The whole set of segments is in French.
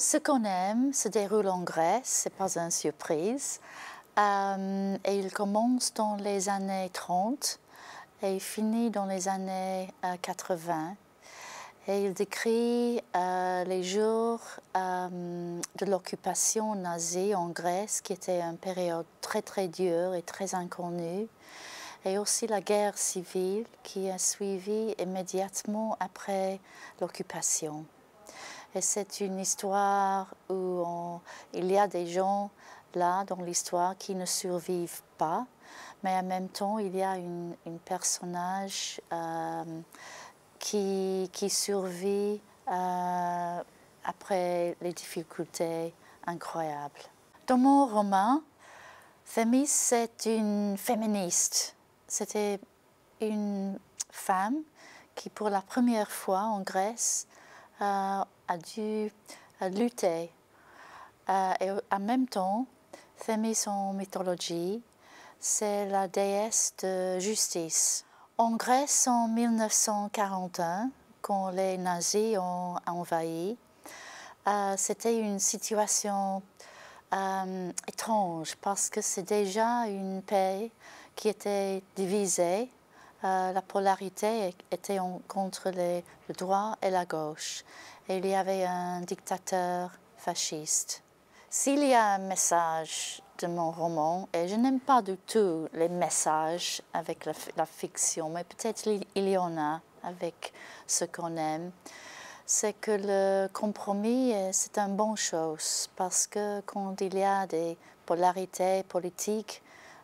Ce qu'on aime se déroule en Grèce, ce n'est pas une surprise. Euh, et il commence dans les années 30 et il finit dans les années 80. Euh, et il décrit euh, les jours de l'occupation nazie en Grèce, qui était une période très très dure et très inconnue, et aussi la guerre civile qui a suivi immédiatement après l'occupation. Et c'est une histoire où il y a des gens là dans l'histoire qui ne survivent pas, mais en même temps, il y a une, personnage euh, qui, qui, survit euh, après les difficultés incroyables. Dans mon roman, Fémis, c'est une féministe. C'était une femme qui, pour la première fois en Grèce, euh, a dû lutter. et en même temps, Thémis en mythologie, c'est la déesse de justice. En Grèce, en 1941, quand les nazis ont envahi, euh, c'était une situation euh, étrange parce que c'est déjà une paix qui était divisée euh, la polarité était contre le droit et la gauche. Et il y avait un dictateur fasciste. S'il y a un message de mon roman, et je n'aime pas du tout les messages avec la, fiction, mais peut-être il y en a avec ce qu'on aime, c'est que le compromis, euh, c'est une bonne chose, parce que quand il y a des polarités politiques,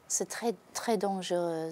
c'est très, très dangereux.